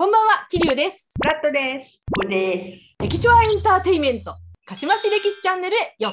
こんばんは、桐生です。ラットです。これです。歴史はエンターテイメント。鹿島市歴史チャンネルへよう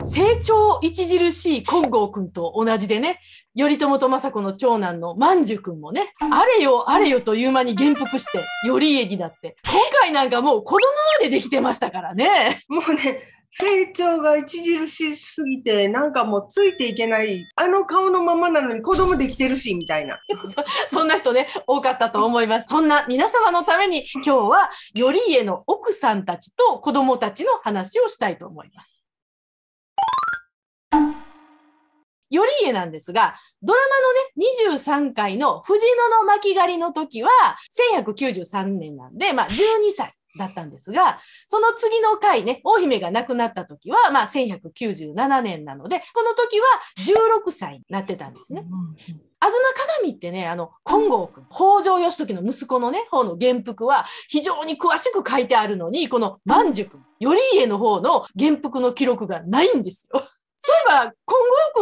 こそ。成長著しい金剛君と同じでね、頼朝と政子の長男の万寿君もね、あれよあれよという間に元服して、頼家になって、今回なんかもう子供までできてましたからね。もうね、成長が著しすぎて、なんかもうついていけない、あの顔のままなのに子供できてるし、みたいな。そそんな人ね、多かったと思います。そんな皆様のために、今日は、頼家の奥さんたちと子供たちの話をしたいと思います。頼家なんですが、ドラマのね、23回の藤野の巻狩りの時は、1193年なんで、まあ12歳。だったんですが、その次の回ね、大姫が亡くなった時は、まあ、1197年なので、この時は16歳になってたんですね。うん吾鏡ってね、あの、金剛君、北条義時の息子のね、方の原服は非常に詳しく書いてあるのに、この万寿君、頼家の方の原服の記録がないんですよ。そういえば、金剛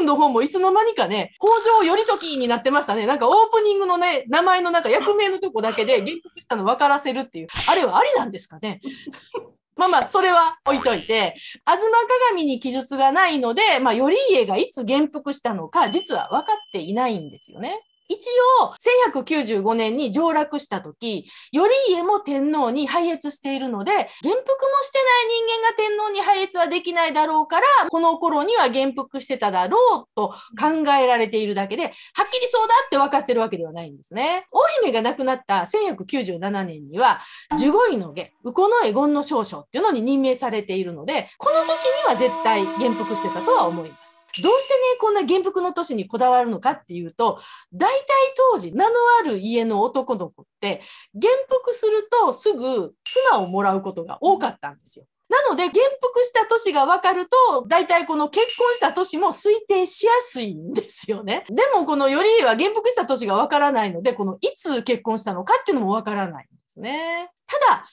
君の方もいつの間にかね、北条頼時になってましたね。なんかオープニングのね、名前のなんか役名のとこだけで原告したの分からせるっていう、あれはありなんですかね。まあまあ、それは置いといて、吾妻鏡に記述がないので、まあ、頼家がいつ元服したのか、実は分かっていないんですよね。一応、1195年に上洛した時、頼家も天皇に拝謁しているので、元服もしてない人間が天皇に拝謁はできないだろうから、この頃には元服してただろうと考えられているだけで、はっきりそうだって分かってるわけではないんですね。大姫が亡くなった1197年には、十五位の下、右近衛権の少将っていうのに任命されているので、この時には絶対元服してたとは思います。どうしてね、こんな原服の都市にこだわるのかっていうと、大体当時、名のある家の男の子って、原服するとすぐ妻をもらうことが多かったんですよ。なので、原服した都市が分かると、大体この結婚した都市も推定しやすいんですよね。でも、この頼家は原服した都市が分からないので、このいつ結婚したのかっていうのも分からないんですね。ただ、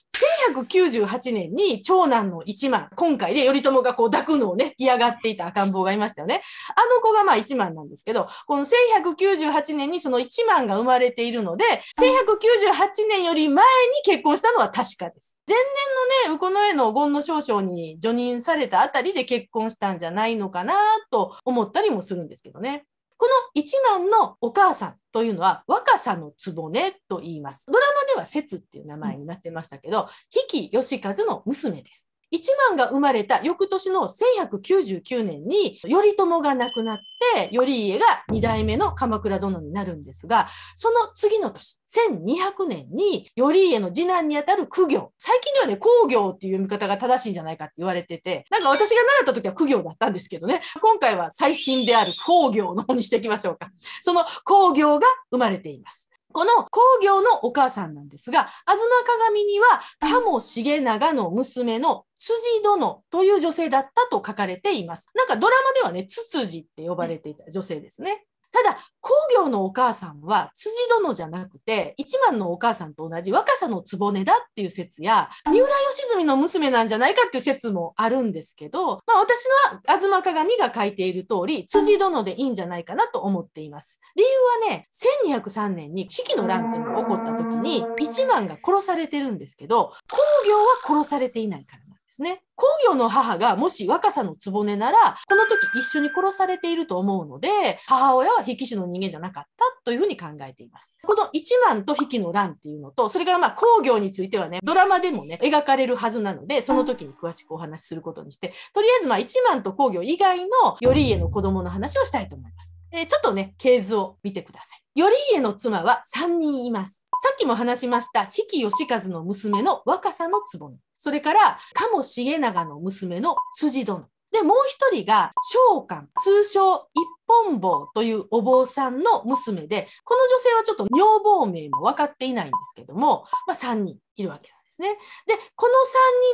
1198年に長男の一万、今回で頼朝がこう抱くのをね、嫌がっていた赤ん坊がいましたよね。あの子がまあ一万なんですけど、この1198年にその一万が生まれているので、1198年より前に結婚したのは確かです。前年のね、右近衛の権の少将に叙任されたあたりで結婚したんじゃないのかなと思ったりもするんですけどね。この一幡のお母さんというのは若さの局と言います。ドラマでは節っていう名前になってましたけど、比企義和の娘です。一万が生まれた翌年の1199年に頼朝が亡くなって頼家が二代目の鎌倉殿になるんですがその次の年1200年に頼家の次男にあたる苦行最近ではね工業っていう読み方が正しいんじゃないかって言われててなんか私が習った時は苦行だったんですけどね今回は最新である工業の方にしていきましょうかその工業が生まれていますこの工業のお母さんなんですが、吾妻鏡には、鴨重長の娘の辻殿という女性だったと書かれています。なんかドラマではね、つつじって呼ばれていた女性ですね。ただ工業のお母さんは辻殿じゃなくて一幡のお母さんと同じ若さの局だっていう説や三浦義澄の娘なんじゃないかっていう説もあるんですけど、まあ、私の東鏡が書いている通り辻殿でいいんじゃないかなと思っています。理由はね1203年に危機の乱っていうのが起こった時に一幡が殺されてるんですけど工業は殺されていないからですね。工業の母がもし若さの局なら、この時一緒に殺されていると思うので、母親は筆記師の人間じゃなかったというふうに考えています。この一万と引きの乱っていうのと、それからまあ工業についてはね、ドラマでもね、描かれるはずなので、その時に詳しくお話しすることにして、とりあえずまあ一万と工業以外の頼家の子供の話をしたいと思います。えー、ちょっとね、系図を見てください。頼家の妻は3人います。さっきも話しました、比企義和の娘の若さのつぼそれからげ重長の娘の辻殿でもう一人が召喚通称一本坊というお坊さんの娘でこの女性はちょっと女房名も分かっていないんですけども、まあ、三人いるわけです。ですね。で、この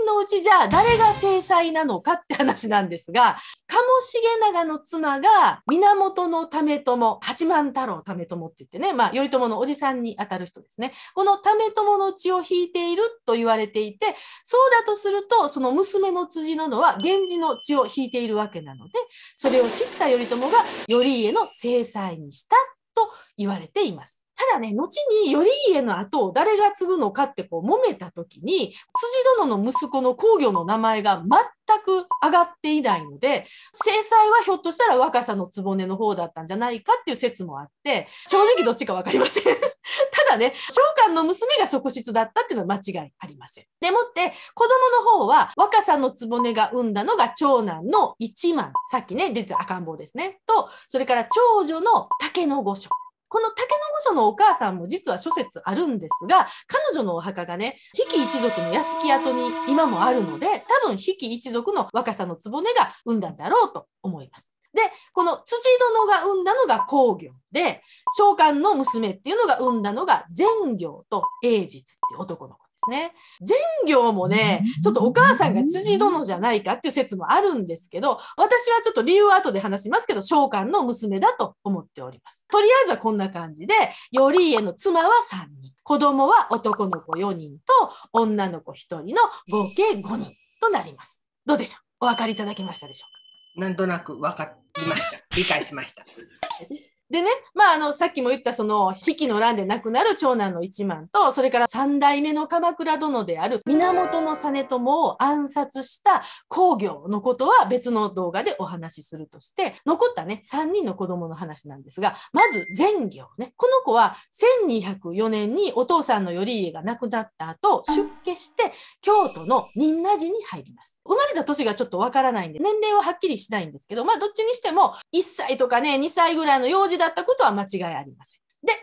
3人のうちじゃあ誰が制裁なのかって話なんですが、鴨重長の妻が源為朝、八幡太郎為朝って言ってね、まあ、頼朝のおじさんにあたる人ですね。この為朝の血を引いていると言われていて、そうだとすると、その娘の辻ののは源氏の血を引いているわけなので、それを知った頼朝が頼家の制裁にしたと言われています。ただね、後に頼家の後を誰が継ぐのかってこう揉めた時に、辻殿の息子の公暁の名前が全く上がっていないので、制裁はひょっとしたら若さの局の方だったんじゃないかっていう説もあって、正直どっちか分かりません ただね、召喚の娘が側室だったっていうのは間違いありません。でもって子供の方は若さの局が産んだのが長男の一万、さっきね出てた赤ん坊ですね、と、それから長女の竹の御所。この竹の御所のお母さんも実は諸説あるんですが彼女のお墓がね比企一族の屋敷跡に今もあるので多分比企一族の若さの局が生んだんだろうと思います。でこの辻殿が生んだのが工業で召喚の娘っていうのが生んだのが善行と英実っていう男の子。ですね。全行もね、ちょっとお母さんが辻殿じゃないかっていう説もあるんですけど、私はちょっと理由は後で話しますけど、召喚の娘だと思っております。とりあえずはこんな感じで、頼家の妻は3人、子供は男の子4人と女の子1人の合計5人となります。どうでしょうお分かりいただけましたでしょうかなんとなく分かりました。理解しました。でね、まあ、あの、さっきも言ったその、危機の乱で亡くなる長男の一万と、それから三代目の鎌倉殿である源実朝を暗殺した工業のことは別の動画でお話しするとして、残ったね、三人の子供の話なんですが、まず善行ね。この子は1204年にお父さんの頼家が亡くなった後、出家して京都の仁和寺に入ります。生まれた年がちょっとわからないんで、年齢ははっきりしないんですけど、まあ、どっちにしても、1歳とかね、2歳ぐらいの幼児だったことは間違いありません。で、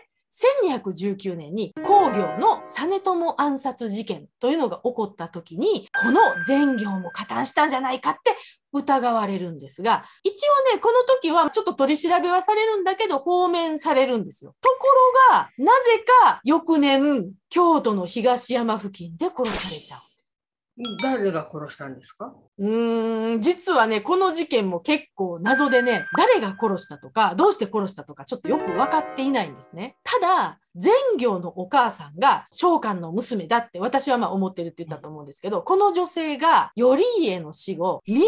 1219年に工業の実朝暗殺事件というのが起こった時に、この善行も加担したんじゃないかって疑われるんですが、一応ね、この時はちょっと取り調べはされるんだけど、放免されるんですよ。ところが、なぜか翌年、京都の東山付近で殺されちゃう。誰が殺したんですかうん実はねこの事件も結構謎でね誰が殺したとかどうして殺したとかちょっとよく分かっていないんですねただ善行のお母さんが召喚の娘だって私はまあ思ってるって言ったと思うんですけどこの女性が頼家の死後三浦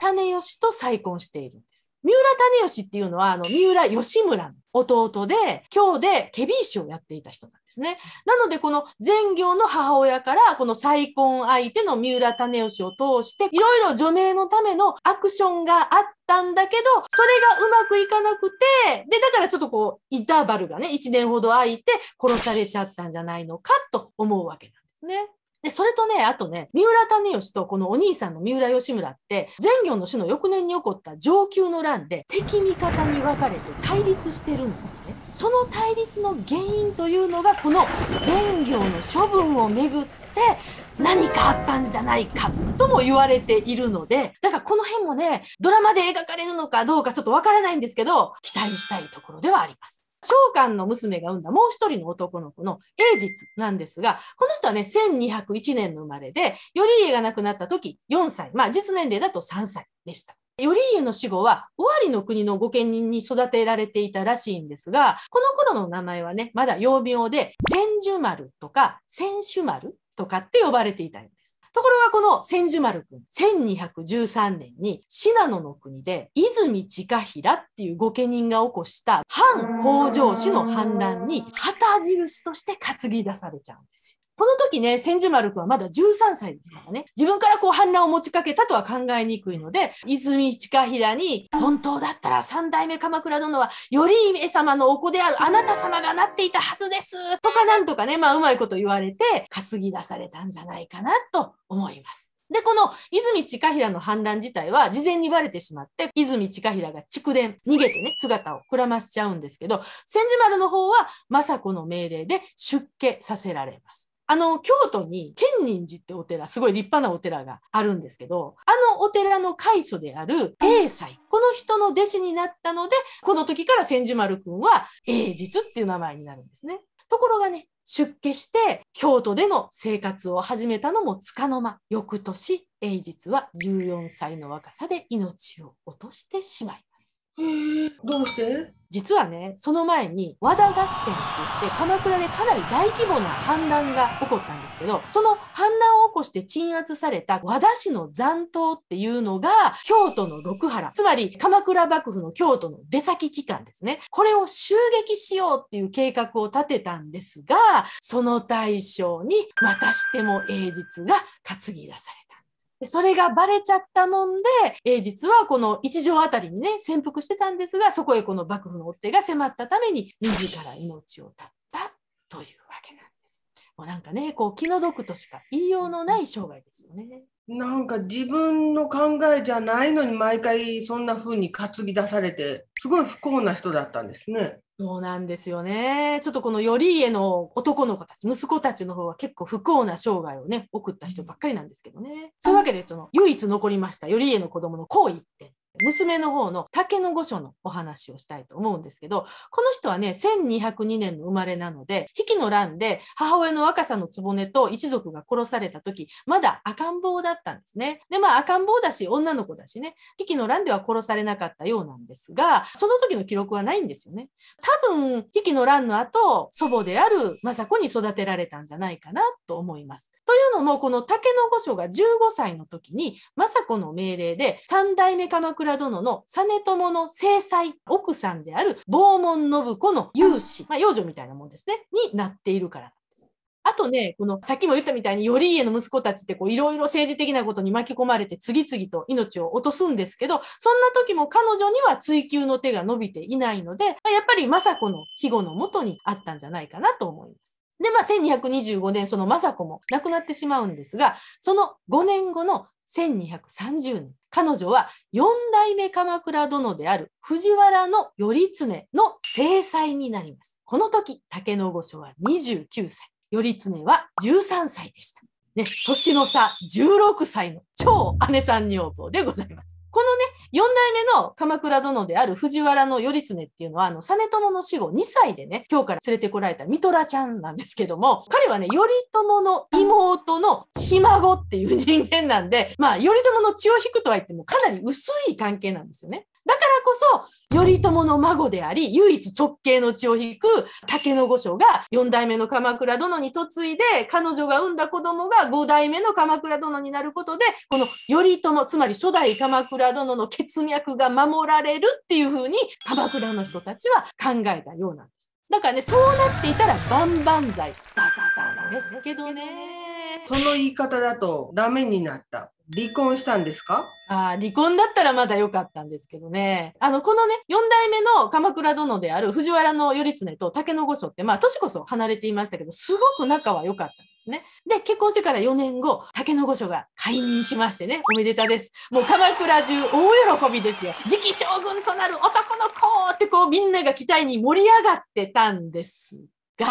種義と再婚している三浦種吉っていうのは、あの、三浦義村の弟で、今日でケビー氏をやっていた人なんですね。なので、この善行の母親から、この再婚相手の三浦種吉を通して、いろいろ除名のためのアクションがあったんだけど、それがうまくいかなくて、で、だからちょっとこう、インターバルがね、一年ほど空いて殺されちゃったんじゃないのかと思うわけなんですね。で、それとね、あとね、三浦種義とこのお兄さんの三浦義村って、善行の死の翌年に起こった上級の乱で敵味方に分かれて対立してるんですよね。その対立の原因というのが、この善行の処分をめぐって、何かあったんじゃないかとも言われているので、だからこの辺もね、ドラマで描かれるのかどうかちょっとわからないんですけど、期待したいところではあります。長官の娘が産んだもう一人の男の子の英実なんですが、この人はね、1201年の生まれで、頼家が亡くなった時4歳、まあ実年齢だと3歳でした。頼家の死後は尾張の国の御家人に育てられていたらしいんですが、この頃の名前はね、まだ幼名で千寿丸とか千種丸とかって呼ばれていたんです。ところがこの千住丸くん、1213年に信濃の国で泉近平っていう御家人が起こした反北条氏の反乱に旗印として担ぎ出されちゃうんですよ。この時ね、千住丸くんはまだ13歳ですからね、自分からこう反乱を持ちかけたとは考えにくいので、泉近平に、本当だったら三代目鎌倉殿は、より姫様のお子であるあなた様がなっていたはずですとかなんとかね、まあうまいこと言われて、担ぎ出されたんじゃないかなと思います。で、この泉近平の反乱自体は事前にバレてしまって、泉近平が蓄電、逃げてね、姿をくらましちゃうんですけど、千住丸の方は政子の命令で出家させられます。あの、京都に建仁寺ってお寺、すごい立派なお寺があるんですけど、あのお寺の開祖である永斎、この人の弟子になったので、この時から千住丸くんは永実っていう名前になるんですね。ところがね、出家して京都での生活を始めたのもつかの間翌年永実は14歳の若さで命を落としてしまいどうして実はねその前に和田合戦っていって鎌倉でかなり大規模な反乱が起こったんですけどその反乱を起こして鎮圧された和田氏の残党っていうのが京都の六原つまり鎌倉幕府の京都の出先機関ですねこれを襲撃しようっていう計画を立てたんですがその対象にまたしても英実が担ぎ出されそれがバレちゃったもんで、えー、実はこの一条あたりにね、潜伏してたんですが、そこへこの幕府の追っ手が迫ったために、自ら命を絶ったというわけなんです。もうなんかね、こう気の毒としか言いようのない生涯ですよね。なんか自分の考えじゃないのに毎回そんな風に担ぎ出されてすごい不幸な人だったんですね。そうなんですよね。ちょっとこの頼家の男の子たち、息子たちの方は結構不幸な生涯をね、送った人ばっかりなんですけどね。そういうわけで、その唯一残りました頼家の子供の行為って娘の方の竹の御所のお話をしたいと思うんですけど、この人はね、1202年の生まれなので、比企の乱で母親の若さの局と一族が殺された時、まだ赤ん坊だったんですね。で、まあ赤ん坊だし、女の子だしね、比企の乱では殺されなかったようなんですが、その時の記録はないんですよね。多分、比企の乱の後、祖母である政子に育てられたんじゃないかなと思います。というのも、この竹の御所が15歳の時に、政子の命令で三代目鎌倉倉殿の実朝の正妻奥さんである傍門信子の有志、まあ、養女みたいなもんですねになっているからあとね、この、さっきも言ったみたいに、頼家の息子たちって、こう、いろいろ政治的なことに巻き込まれて、次々と命を落とすんですけど、そんな時も彼女には追及の手が伸びていないので、やっぱり政子の庇護のもとにあったんじゃないかなと思います。で、まあ、1225年、その政子も亡くなってしまうんですが、その5年後の1230年、彼女は4代目鎌倉殿である藤原頼経の正妻になります。この時、竹の御所は29歳、頼経は13歳でした。ね、年の差16歳の超姉さん女房でございます。このね、4代目の鎌倉殿である藤原頼経っていうのは、あの、実朝の死後2歳でね、今日から連れてこられた三虎ちゃんなんですけども、彼はね、頼朝の妹のひ孫っていう人間なんで、まあ、頼朝の血を引くとは言ってもかなり薄い関係なんですよね。だからこそ、頼朝の孫であり、唯一直系の血を引く竹の御所が、四代目の鎌倉殿に嫁いで、彼女が産んだ子供が五代目の鎌倉殿になることで、この頼朝、つまり初代鎌倉殿の血脈が守られるっていうふうに、鎌倉の人たちは考えたようなんです。だからね、そうなっていたら、万々歳バったんですけどね。その言い方だとダメになった。離婚したんですかあ離婚だったらまだ良かったんですけどね。あの、このね、4代目の鎌倉殿である藤原頼経と竹の御所って、まあ、年こそ離れていましたけど、すごく仲は良かった。んですね。で、結婚してから4年後、竹の御所が解任しましてね、おめでたです。もう鎌倉中大喜びですよ。次期将軍となる男の子ってこうみんなが期待に盛り上がってたんですが、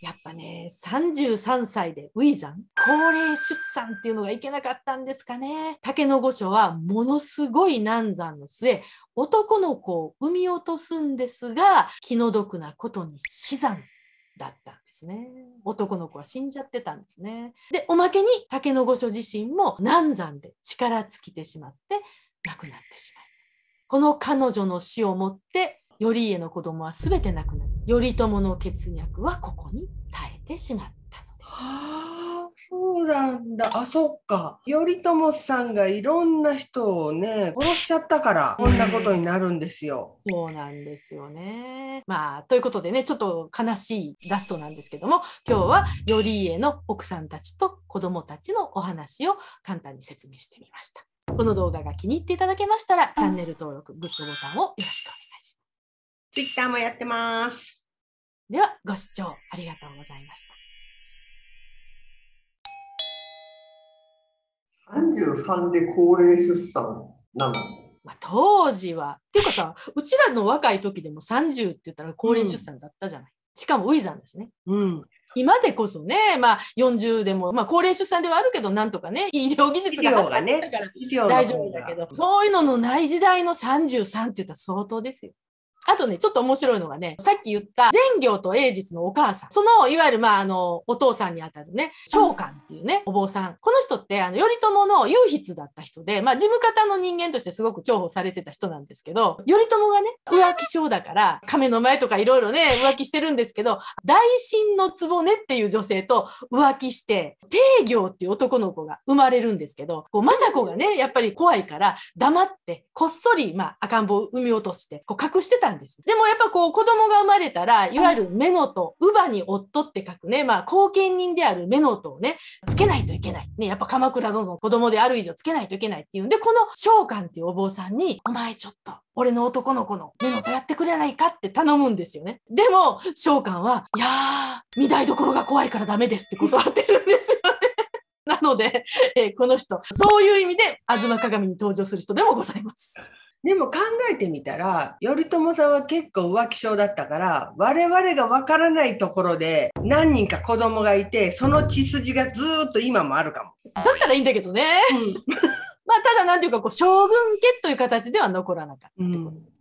やっぱね33歳で初産高齢出産っていうのがいけなかったんですかね竹の御所はものすごい難産の末男の子を産み落とすんですが気の毒なことに死産だったんですね男の子は死んじゃってたんですねでおまけに竹の御所自身も難産で力尽きてしまって亡くなってしまいますこの彼女の死をもって頼家の子供は全て亡くな頼朝の血脈はここに耐えてしまったのです。あそうなんだあそっか頼朝さんがいろんな人をね殺しちゃったからこんなことになるんですよ。そうなんですよね。まあということでねちょっと悲しいラストなんですけども今日は頼家の奥さんたちと子供たちのお話を簡単に説明してみました。この動画が気に入っていただけましたらチャンネル登録グッドボタンをよろしくお願いします。Twitter もやってます。では、ご視聴ありがとうございました。33で高齢出産なのまあ、当時は。っていうかさ、うちらの若い時でも30って言ったら高齢出産だったじゃない。うん、しかも、ウイザンですね。うん。今でこそね、まあ、40でも、まあ、高齢出産ではあるけど、なんとかね、医療技術が発達したから大丈夫だけど、そういうののない時代の33って言ったら相当ですよ。あとね、ちょっと面白いのがね、さっき言った善行と英実のお母さん、その、いわゆる、まあ、あの、お父さんにあたるね、長官っていうね、お坊さん。この人って、あの、頼朝の唯筆だった人で、まあ、事務方の人間としてすごく重宝されてた人なんですけど、頼朝がね、浮気症だから、亀の前とかいろいろね、浮気してるんですけど、大神の局っていう女性と浮気して、定行っていう男の子が生まれるんですけど、こう、政子がね、やっぱり怖いから、黙って、こっそり、まあ、赤ん坊を産み落として、こう、隠してたんです。でもやっぱこう子供が生まれたら、いわゆるメのと、乳母に夫って書くね、まあ後見人であるメノとをね、つけないといけない。ね、やっぱ鎌倉殿の子供である以上つけないといけないっていうんで、この召喚っていうお坊さんに、お前ちょっと、俺の男の子のメのとやってくれないかって頼むんですよね。でも、召喚は、いやー、見台所が怖いからダメですって断ってるんですよね。なので、えー、この人、そういう意味で、吾妻鏡に登場する人でもございます。でも考えてみたら頼朝さんは結構浮気症だったから我々が分からないところで何人か子供がいてその血筋がずっと今もあるかも。だったらいいんだけどね。うん まあ、ただなんていうかこう将軍家という形では残らなかったってことす